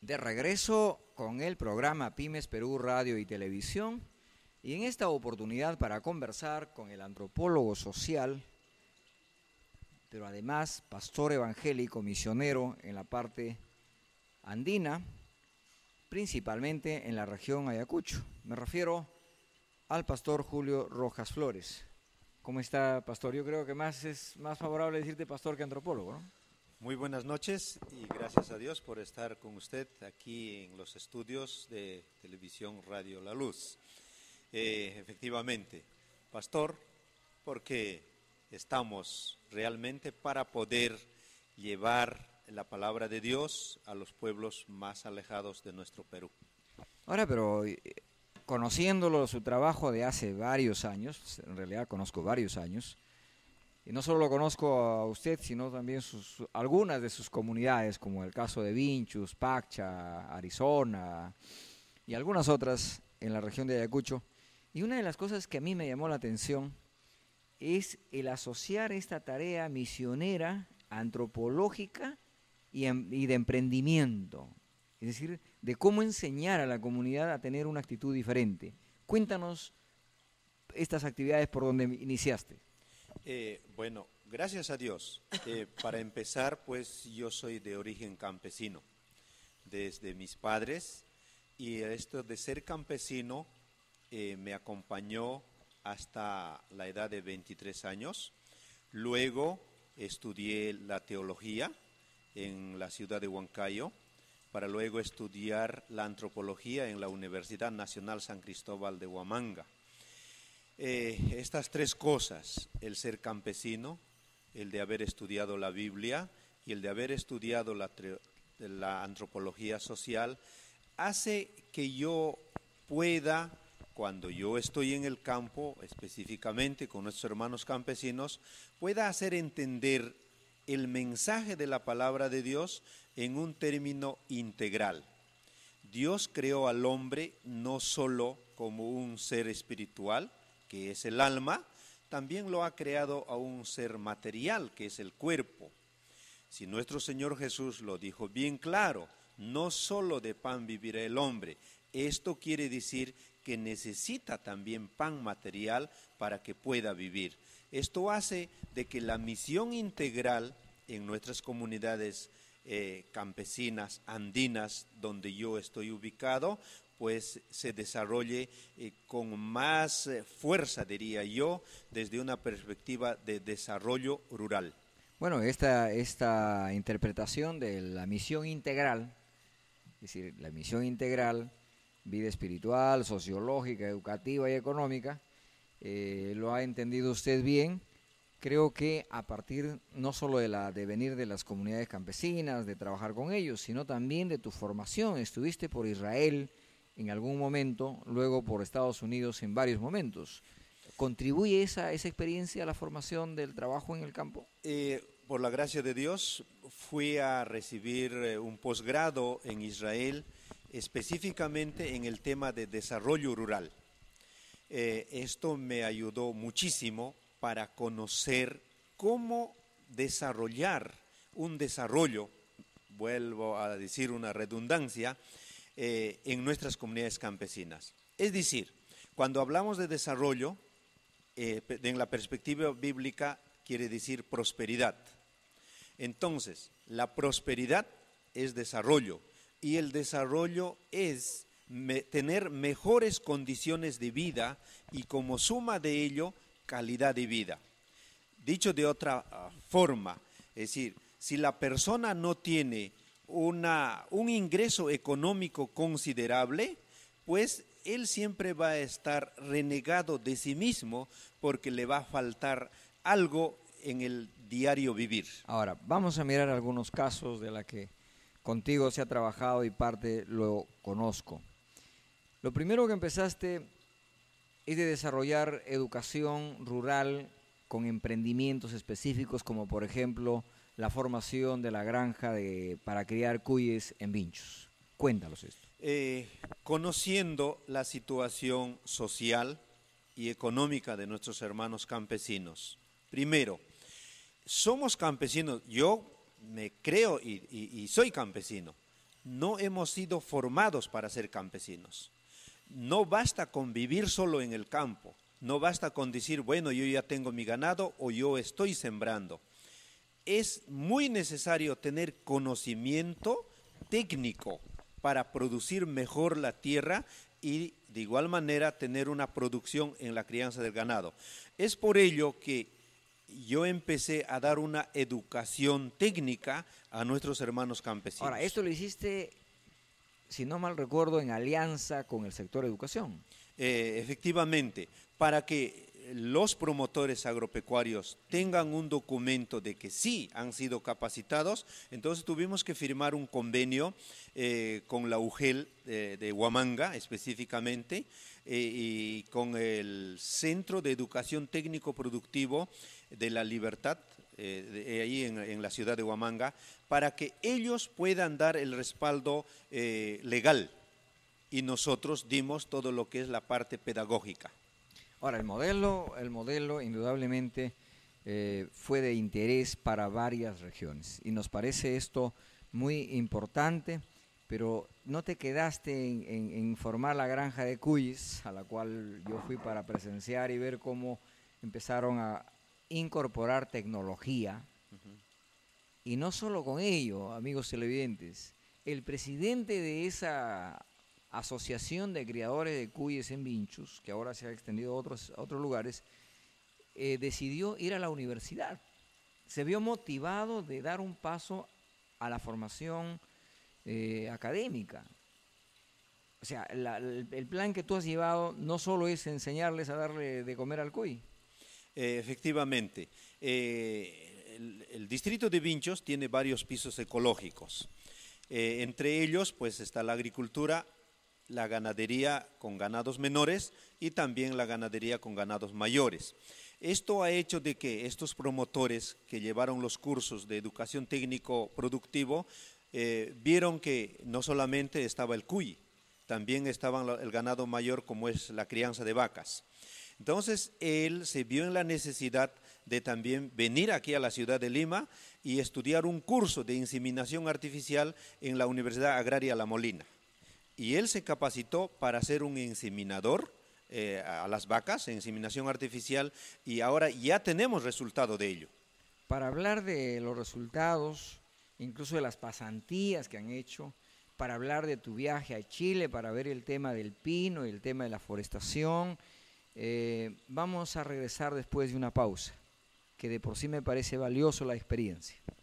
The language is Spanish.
De regreso con el programa Pymes Perú Radio y Televisión y en esta oportunidad para conversar con el antropólogo social, pero además pastor evangélico misionero en la parte andina, principalmente en la región Ayacucho. Me refiero al pastor Julio Rojas Flores. ¿Cómo está, pastor? Yo creo que más es más favorable decirte pastor que antropólogo, ¿no? Muy buenas noches y gracias a Dios por estar con usted aquí en los estudios de Televisión Radio La Luz. Eh, efectivamente, pastor, porque estamos realmente para poder llevar la palabra de Dios a los pueblos más alejados de nuestro Perú. Ahora, pero eh, conociéndolo, su trabajo de hace varios años, en realidad conozco varios años, y no solo lo conozco a usted, sino también sus, algunas de sus comunidades, como el caso de Vinchus, Pacha, Arizona y algunas otras en la región de Ayacucho. Y una de las cosas que a mí me llamó la atención es el asociar esta tarea misionera, antropológica y em, de emprendimiento. Es decir, de cómo enseñar a la comunidad a tener una actitud diferente. Cuéntanos estas actividades por donde iniciaste. Eh, bueno, gracias a Dios. Eh, para empezar, pues yo soy de origen campesino, desde mis padres, y esto de ser campesino eh, me acompañó hasta la edad de 23 años. Luego estudié la teología en la ciudad de Huancayo, para luego estudiar la antropología en la Universidad Nacional San Cristóbal de Huamanga. Eh, estas tres cosas, el ser campesino, el de haber estudiado la Biblia y el de haber estudiado la, la antropología social, hace que yo pueda, cuando yo estoy en el campo, específicamente con nuestros hermanos campesinos, pueda hacer entender el mensaje de la palabra de Dios en un término integral. Dios creó al hombre no solo como un ser espiritual, que es el alma, también lo ha creado a un ser material, que es el cuerpo. Si nuestro Señor Jesús lo dijo bien claro, no solo de pan vivirá el hombre, esto quiere decir que necesita también pan material para que pueda vivir. Esto hace de que la misión integral en nuestras comunidades eh, campesinas, andinas, donde yo estoy ubicado, pues se desarrolle eh, con más eh, fuerza, diría yo, desde una perspectiva de desarrollo rural. Bueno, esta, esta interpretación de la misión integral, es decir, la misión integral, vida espiritual, sociológica, educativa y económica, eh, lo ha entendido usted bien. Creo que a partir no solo de la devenir de las comunidades campesinas, de trabajar con ellos, sino también de tu formación. Estuviste por Israel, en algún momento, luego por Estados Unidos en varios momentos. ¿Contribuye esa, esa experiencia a la formación del trabajo en el campo? Eh, por la gracia de Dios, fui a recibir eh, un posgrado en Israel, específicamente en el tema de desarrollo rural. Eh, esto me ayudó muchísimo para conocer cómo desarrollar un desarrollo, vuelvo a decir una redundancia, eh, en nuestras comunidades campesinas. Es decir, cuando hablamos de desarrollo, eh, en la perspectiva bíblica quiere decir prosperidad. Entonces, la prosperidad es desarrollo y el desarrollo es tener mejores condiciones de vida y como suma de ello, calidad de vida. Dicho de otra ah, forma, es decir, si la persona no tiene una, un ingreso económico considerable, pues él siempre va a estar renegado de sí mismo porque le va a faltar algo en el diario vivir. Ahora, vamos a mirar algunos casos de la que contigo se ha trabajado y parte lo conozco. Lo primero que empezaste es de desarrollar educación rural con emprendimientos específicos como por ejemplo la formación de la granja para criar cuyes en Vinchos. Cuéntanos esto. Eh, conociendo la situación social y económica de nuestros hermanos campesinos. Primero, somos campesinos, yo me creo y soy campesino. No hemos sido formados para ser campesinos. No basta con vivir solo en el campo, no basta con decir, bueno, yo ya tengo mi ganado o yo estoy sembrando es muy necesario tener conocimiento técnico para producir mejor la tierra y de igual manera tener una producción en la crianza del ganado. Es por ello que yo empecé a dar una educación técnica a nuestros hermanos campesinos. Ahora, esto lo hiciste, si no mal recuerdo, en alianza con el sector educación. Eh, efectivamente, para que los promotores agropecuarios tengan un documento de que sí han sido capacitados, entonces tuvimos que firmar un convenio eh, con la UGEL eh, de Huamanga específicamente eh, y con el Centro de Educación Técnico Productivo de la Libertad, ahí en, en, la ciudad de Huamanga, para que ellos puedan dar el respaldo legal y nosotros dimos todo lo que es la parte pedagógica. Ahora, el modelo, el modelo indudablemente eh, fue de interés para varias regiones y nos parece esto muy importante, pero no te quedaste en, formar la granja de Cuyes, a la cual yo fui para presenciar y ver cómo empezaron a incorporar tecnología. Y no solo con ello, amigos televidentes, el presidente de esa asociación de criadores de cuyes en Vinchus, que ahora se ha extendido a otros, otros lugares, eh, decidió ir a la universidad. Se vio motivado de dar un paso a la formación eh, académica. O sea, el, plan que tú has llevado no solo es enseñarles a darle de comer al cuy. Eh, efectivamente. El, distrito de Vinchos tiene varios pisos ecológicos. entre ellos, pues está la agricultura la ganadería con ganados menores y también la ganadería con ganados mayores. Esto ha hecho de que estos promotores que llevaron los cursos de educación técnico productivo eh, vieron que no solamente estaba el cuy, también estaba el ganado mayor como es la crianza de vacas. Entonces él se vio en la necesidad de también venir aquí a la ciudad de Lima y estudiar un curso de inseminación artificial en la Universidad Agraria La Molina y él se capacitó para ser un inseminador eh, a las vacas, inseminación artificial, y ahora ya tenemos resultado de ello. Para hablar de los resultados, incluso de las pasantías que han hecho, para hablar de tu viaje a Chile, para ver el tema del pino y el tema de la forestación, eh, vamos a regresar después de una pausa, que de por sí me parece valioso la experiencia.